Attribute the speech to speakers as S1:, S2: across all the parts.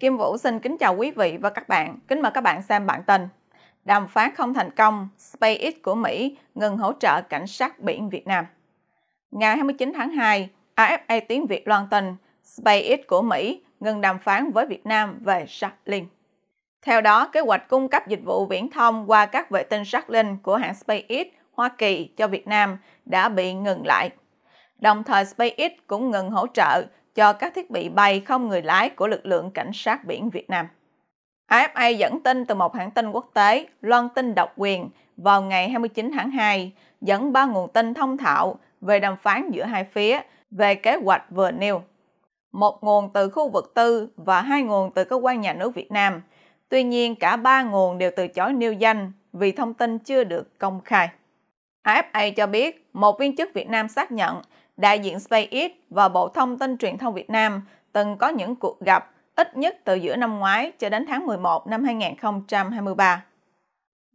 S1: Kim Vũ xin kính chào quý vị và các bạn. Kính mời các bạn xem bản tin. Đàm phán không thành công, SpaceX của Mỹ ngừng hỗ trợ cảnh sát biển Việt Nam. Ngày 29 tháng 2, AFA tiếng Việt loan tin SpaceX của Mỹ ngừng đàm phán với Việt Nam về Starlink. Theo đó, kế hoạch cung cấp dịch vụ viễn thông qua các vệ tinh Starlink của hãng SpaceX Hoa Kỳ cho Việt Nam đã bị ngừng lại. Đồng thời, SpaceX cũng ngừng hỗ trợ cho các thiết bị bay không người lái của lực lượng cảnh sát biển Việt Nam. AFA dẫn tin từ một hãng tin quốc tế loan tin độc quyền vào ngày 29 tháng 2, dẫn ba nguồn tin thông thạo về đàm phán giữa hai phía về kế hoạch vừa nêu. Một nguồn từ khu vực tư và hai nguồn từ cơ quan nhà nước Việt Nam. Tuy nhiên, cả ba nguồn đều từ chối nêu danh vì thông tin chưa được công khai. AFA cho biết một viên chức Việt Nam xác nhận đại diện SpaceX và Bộ Thông tin Truyền thông Việt Nam từng có những cuộc gặp ít nhất từ giữa năm ngoái cho đến tháng 11 năm 2023.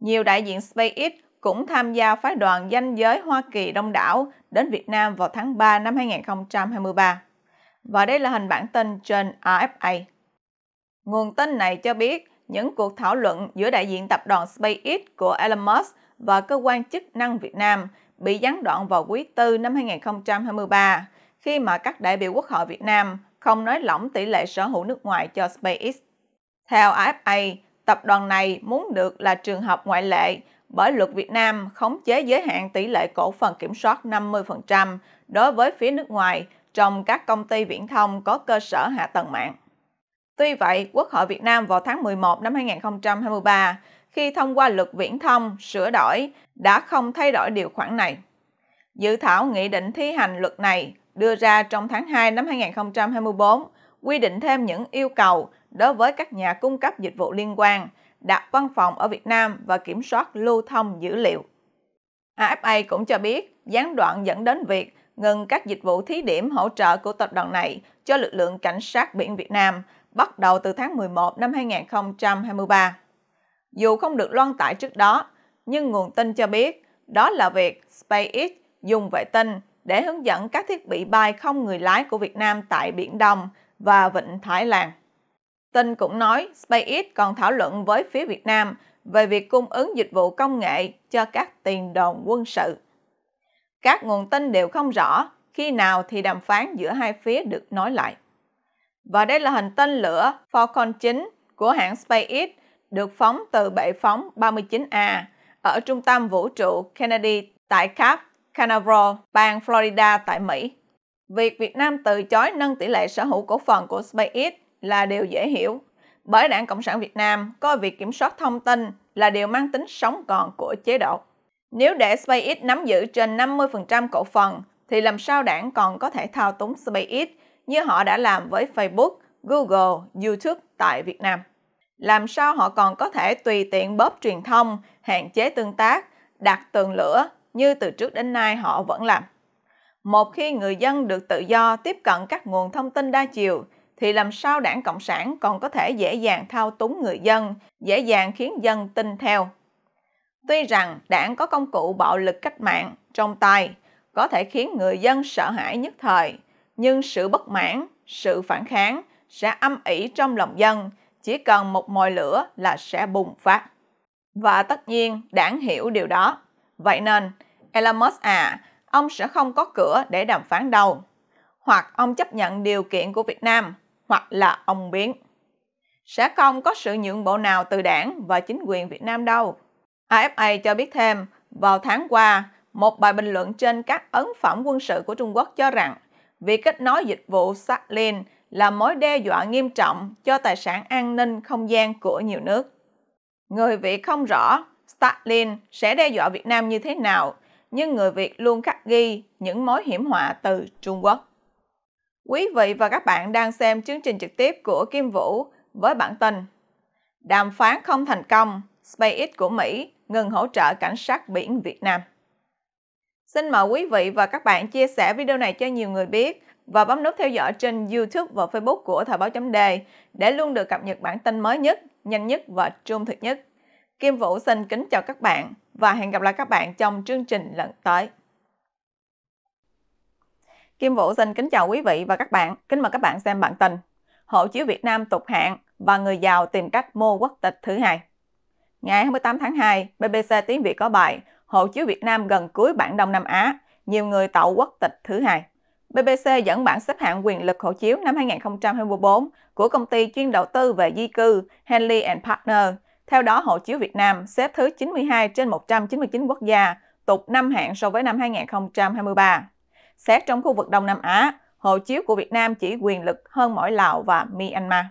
S1: Nhiều đại diện SpaceX cũng tham gia phái đoàn danh giới Hoa Kỳ đông đảo đến Việt Nam vào tháng 3 năm 2023. Và đây là hình bản tin trên RFA. Nguồn tin này cho biết những cuộc thảo luận giữa đại diện tập đoàn SpaceX của Elon Musk và cơ quan chức năng Việt Nam bị gián đoạn vào quý tư năm 2023 khi mà các đại biểu Quốc hội Việt Nam không nói lỏng tỷ lệ sở hữu nước ngoài cho SpaceX. Theo AFA, tập đoàn này muốn được là trường hợp ngoại lệ bởi luật Việt Nam khống chế giới hạn tỷ lệ cổ phần kiểm soát 50% đối với phía nước ngoài trong các công ty viễn thông có cơ sở hạ tầng mạng. Tuy vậy, Quốc hội Việt Nam vào tháng 11 năm 2023 khi thông qua luật viễn thông sửa đổi đã không thay đổi điều khoản này. Dự thảo nghị định thi hành luật này đưa ra trong tháng 2 năm 2024 quy định thêm những yêu cầu đối với các nhà cung cấp dịch vụ liên quan đặt văn phòng ở Việt Nam và kiểm soát lưu thông dữ liệu. AFA cũng cho biết gián đoạn dẫn đến việc ngừng các dịch vụ thí điểm hỗ trợ của tập đoàn này cho lực lượng cảnh sát biển Việt Nam bắt đầu từ tháng 11 năm 2023 dù không được loan tải trước đó, nhưng nguồn tin cho biết đó là việc SpaceX dùng vệ tinh để hướng dẫn các thiết bị bay không người lái của Việt Nam tại Biển Đông và Vịnh Thái Lan. Tin cũng nói SpaceX còn thảo luận với phía Việt Nam về việc cung ứng dịch vụ công nghệ cho các tiền đồn quân sự. Các nguồn tin đều không rõ khi nào thì đàm phán giữa hai phía được nói lại. Và đây là hình tên lửa Falcon 9 của hãng SpaceX được phóng từ bệ phóng 39A ở trung tâm vũ trụ Kennedy tại Cap Canaveral, bang Florida tại Mỹ. Việc Việt Nam từ chối nâng tỷ lệ sở hữu cổ phần của SpaceX là điều dễ hiểu, bởi Đảng Cộng sản Việt Nam coi việc kiểm soát thông tin là điều mang tính sống còn của chế độ. Nếu để SpaceX nắm giữ trên 50% cổ phần, thì làm sao đảng còn có thể thao túng SpaceX như họ đã làm với Facebook, Google, YouTube tại Việt Nam? làm sao họ còn có thể tùy tiện bóp truyền thông, hạn chế tương tác, đặt tường lửa như từ trước đến nay họ vẫn làm. Một khi người dân được tự do tiếp cận các nguồn thông tin đa chiều, thì làm sao đảng Cộng sản còn có thể dễ dàng thao túng người dân, dễ dàng khiến dân tin theo. Tuy rằng đảng có công cụ bạo lực cách mạng trong tay, có thể khiến người dân sợ hãi nhất thời, nhưng sự bất mãn, sự phản kháng sẽ âm ỉ trong lòng dân, chỉ cần một mồi lửa là sẽ bùng phát. Và tất nhiên đảng hiểu điều đó. Vậy nên, Elon Musk à, ông sẽ không có cửa để đàm phán đâu. Hoặc ông chấp nhận điều kiện của Việt Nam, hoặc là ông biến. Sẽ không có sự nhượng bộ nào từ đảng và chính quyền Việt Nam đâu. AFA cho biết thêm, vào tháng qua, một bài bình luận trên các ấn phẩm quân sự của Trung Quốc cho rằng việc kết nối dịch vụ Saclin là mối đe dọa nghiêm trọng cho tài sản an ninh không gian của nhiều nước. Người Việt không rõ Stalin sẽ đe dọa Việt Nam như thế nào, nhưng người Việt luôn khắc ghi những mối hiểm họa từ Trung Quốc. Quý vị và các bạn đang xem chương trình trực tiếp của Kim Vũ với bản tin Đàm phán không thành công, SpaceX của Mỹ ngừng hỗ trợ cảnh sát biển Việt Nam. Xin mời quý vị và các bạn chia sẻ video này cho nhiều người biết và bấm nút theo dõi trên YouTube và Facebook của Thời báo chấm đề để luôn được cập nhật bản tin mới nhất, nhanh nhất và trung thực nhất. Kim Vũ xin kính chào các bạn và hẹn gặp lại các bạn trong chương trình lần tới. Kim Vũ xin kính chào quý vị và các bạn. Kính mời các bạn xem bản tin. Hộ chiếu Việt Nam tục hạng và người giàu tìm cách mua quốc tịch thứ hai. Ngày 28 tháng 2, BBC Tiếng Việt có bài Hộ chiếu Việt Nam gần cuối bản Đông Nam Á, nhiều người tạo quốc tịch thứ hai. BBC dẫn bản xếp hạng quyền lực hộ chiếu năm 2024 của công ty chuyên đầu tư về di cư Henley and Partner. Theo đó, hộ chiếu Việt Nam xếp thứ 92 trên 199 quốc gia, tụt 5 hạng so với năm 2023. Xét trong khu vực Đông Nam Á, hộ chiếu của Việt Nam chỉ quyền lực hơn mỗi Lào và Myanmar.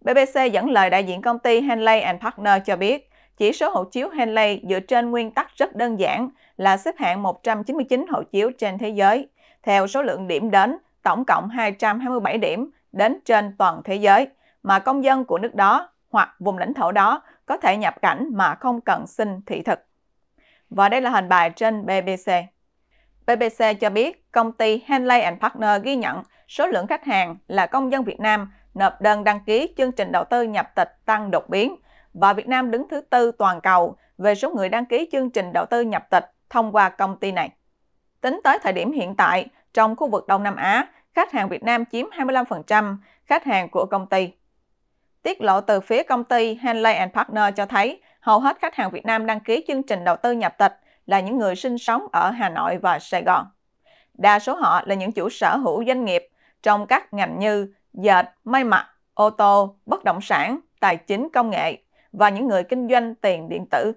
S1: BBC dẫn lời đại diện công ty Henley and Partner cho biết, chỉ số hộ chiếu Henley dựa trên nguyên tắc rất đơn giản là xếp hạng 199 hộ chiếu trên thế giới – theo số lượng điểm đến tổng cộng 227 điểm đến trên toàn thế giới mà công dân của nước đó hoặc vùng lãnh thổ đó có thể nhập cảnh mà không cần xin thị thực. Và đây là hình bài trên BBC. BBC cho biết công ty Henley Partner ghi nhận số lượng khách hàng là công dân Việt Nam nộp đơn đăng ký chương trình đầu tư nhập tịch tăng đột biến và Việt Nam đứng thứ tư toàn cầu về số người đăng ký chương trình đầu tư nhập tịch thông qua công ty này. Tính tới thời điểm hiện tại, trong khu vực Đông Nam Á, khách hàng Việt Nam chiếm 25% khách hàng của công ty. Tiết lộ từ phía công ty Hanley Partner cho thấy, hầu hết khách hàng Việt Nam đăng ký chương trình đầu tư nhập tịch là những người sinh sống ở Hà Nội và Sài Gòn. Đa số họ là những chủ sở hữu doanh nghiệp trong các ngành như dệt, may mặc, ô tô, bất động sản, tài chính công nghệ và những người kinh doanh tiền điện tử.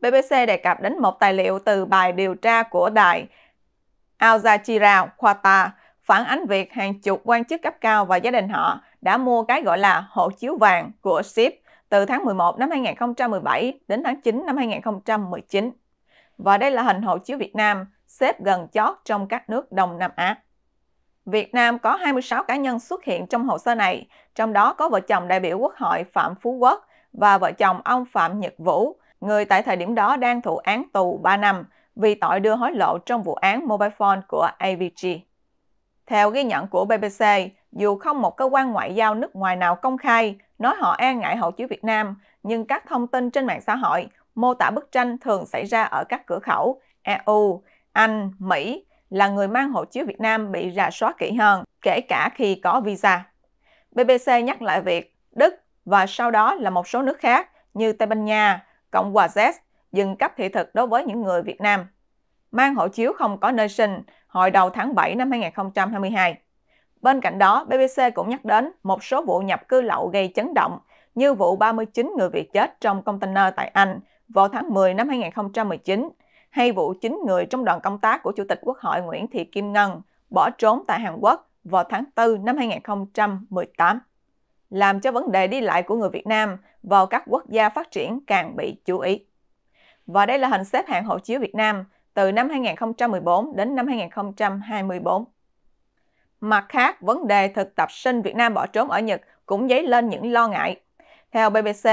S1: BBC đề cập đến một tài liệu từ bài điều tra của đài Al Jazeera Qatar phản ánh việc hàng chục quan chức cấp cao và gia đình họ đã mua cái gọi là hộ chiếu vàng của SIP từ tháng 11 năm 2017 đến tháng 9 năm 2019. Và đây là hình hộ chiếu Việt Nam xếp gần chót trong các nước Đông Nam Á. Việt Nam có 26 cá nhân xuất hiện trong hồ sơ này, trong đó có vợ chồng đại biểu Quốc hội Phạm Phú Quốc và vợ chồng ông Phạm Nhật Vũ, người tại thời điểm đó đang thụ án tù 3 năm vì tội đưa hối lộ trong vụ án mobile phone của AVG. Theo ghi nhận của BBC, dù không một cơ quan ngoại giao nước ngoài nào công khai nói họ e ngại hộ chiếu Việt Nam, nhưng các thông tin trên mạng xã hội mô tả bức tranh thường xảy ra ở các cửa khẩu EU, Anh, Mỹ là người mang hộ chiếu Việt Nam bị rà soát kỹ hơn, kể cả khi có visa. BBC nhắc lại việc Đức và sau đó là một số nước khác như Tây Ban Nha, Cộng hòa Czech dừng cấp thị thực đối với những người Việt Nam mang hộ chiếu không có nơi sinh hồi đầu tháng 7 năm 2022. Bên cạnh đó, BBC cũng nhắc đến một số vụ nhập cư lậu gây chấn động như vụ 39 người Việt chết trong container tại Anh vào tháng 10 năm 2019 hay vụ 9 người trong đoàn công tác của Chủ tịch Quốc hội Nguyễn Thị Kim Ngân bỏ trốn tại Hàn Quốc vào tháng 4 năm 2018, làm cho vấn đề đi lại của người Việt Nam vào các quốc gia phát triển càng bị chú ý và đây là hình xếp hạng hộ chiếu Việt Nam từ năm 2014 đến năm 2024. Mặt khác, vấn đề thực tập sinh Việt Nam bỏ trốn ở Nhật cũng dấy lên những lo ngại. Theo BBC,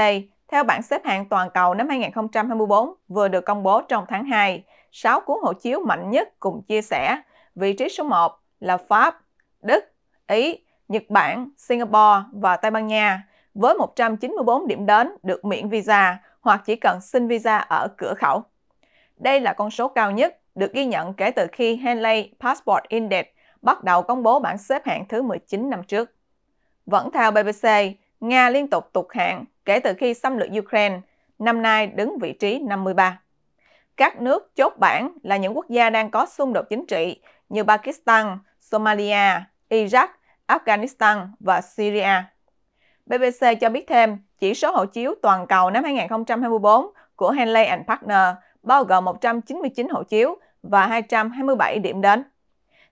S1: theo bảng xếp hạng toàn cầu năm 2024 vừa được công bố trong tháng 2, 6 cuốn hộ chiếu mạnh nhất cùng chia sẻ vị trí số 1 là Pháp, Đức, Ý, Nhật Bản, Singapore và Tây Ban Nha với 194 điểm đến được miễn visa hoặc chỉ cần xin visa ở cửa khẩu. Đây là con số cao nhất được ghi nhận kể từ khi Henley Passport Index bắt đầu công bố bảng xếp hạng thứ 19 năm trước. Vẫn theo BBC, Nga liên tục tụt hạng kể từ khi xâm lược Ukraine, năm nay đứng vị trí 53. Các nước chốt bảng là những quốc gia đang có xung đột chính trị như Pakistan, Somalia, Iraq, Afghanistan và Syria. BBC cho biết thêm, chỉ số hộ chiếu toàn cầu năm 2024 của Henley Partner bao gồm 199 hộ chiếu và 227 điểm đến.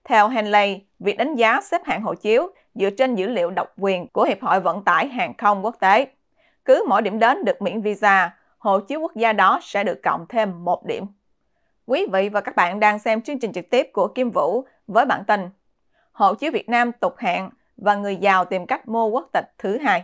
S1: Theo Henley, việc đánh giá xếp hạng hộ chiếu dựa trên dữ liệu độc quyền của Hiệp hội Vận tải Hàng không Quốc tế. Cứ mỗi điểm đến được miễn visa, hộ chiếu quốc gia đó sẽ được cộng thêm một điểm. Quý vị và các bạn đang xem chương trình trực tiếp của Kim Vũ với bản tin Hộ chiếu Việt Nam tục hạng và người giàu tìm cách mua quốc tịch thứ hai.